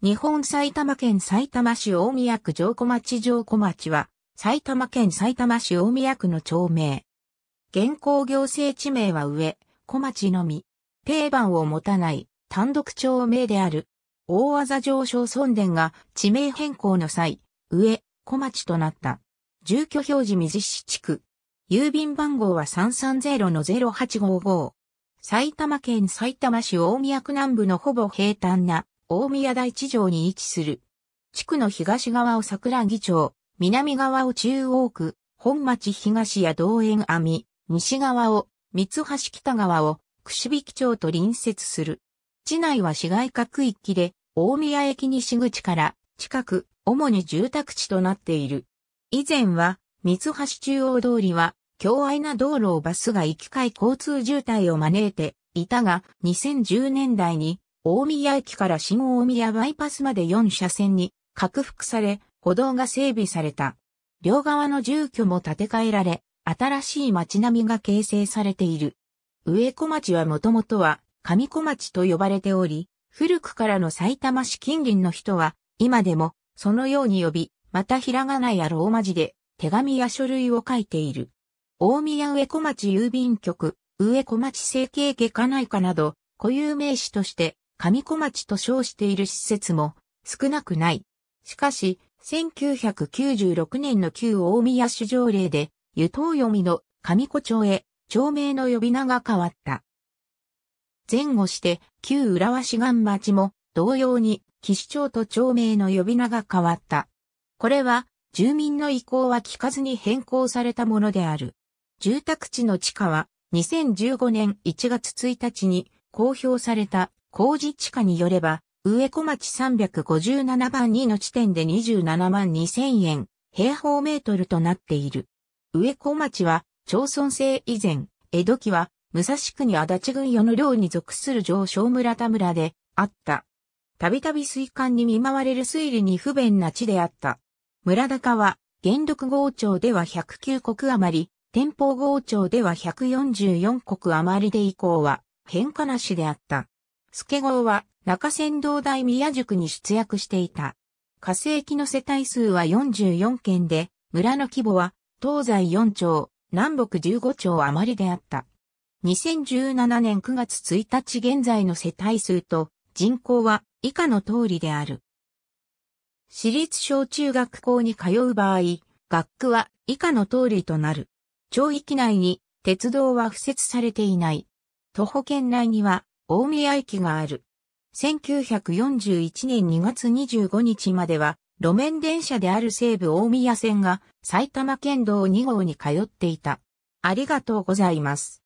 日本埼玉県埼玉市大宮区城小町城小町は、埼玉県埼玉市大宮区の町名。現行行政地名は上、小町のみ。定番を持たない単独町名である。大技上昇村殿が地名変更の際、上、小町となった。住居表示水市地区。郵便番号は330-0855。埼玉県埼玉市大宮区南部のほぼ平坦な大宮大地上に位置する。地区の東側を桜木町、南側を中央区、本町東や道園網、西側を、三橋北側を、串引町と隣接する。地内は市街角一域で、大宮駅西口から近く、主に住宅地となっている。以前は、三橋中央通りは、強愛な道路をバスが行き交い交通渋滞を招いていたが、2010年代に大宮駅から新大宮バイパスまで4車線に拡幅され、歩道が整備された。両側の住居も建て替えられ、新しい街並みが形成されている。上小町はもともとは上小町と呼ばれており、古くからの埼玉市近隣の人は、今でもそのように呼び、またひらがなやローマ字で手紙や書類を書いている。大宮上小町郵便局、上小町整形外科内科など、固有名詞として上小町と称している施設も少なくない。しかし、1996年の旧大宮市条例で、湯東読みの上小町へ町名の呼び名が変わった。前後して、旧浦和市岩町も同様に岸町と町名の呼び名が変わった。これは、住民の意向は聞かずに変更されたものである。住宅地の地価は、2015年1月1日に公表された工事地下によれば、上小町357番2の地点で27万2000円、平方メートルとなっている。上小町は、町村制以前、江戸期は、武蔵区に足立郡与の領に属する上小村田村で、あった。たびたび水管に見舞われる水利に不便な地であった。村高は、元禄号町では109国余り、天保号町では144国余りで以降は、変化なしであった。助郷は中山道大宮宿に出役していた。火星期の世帯数は44件で、村の規模は東西4町、南北15町余りであった。2017年9月1日現在の世帯数と人口は以下の通りである。私立小中学校に通う場合、学区は以下の通りとなる。町域内に鉄道は付設されていない。徒歩圏内には大宮駅がある。1941年2月25日までは、路面電車である西武大宮線が埼玉県道2号に通っていた。ありがとうございます。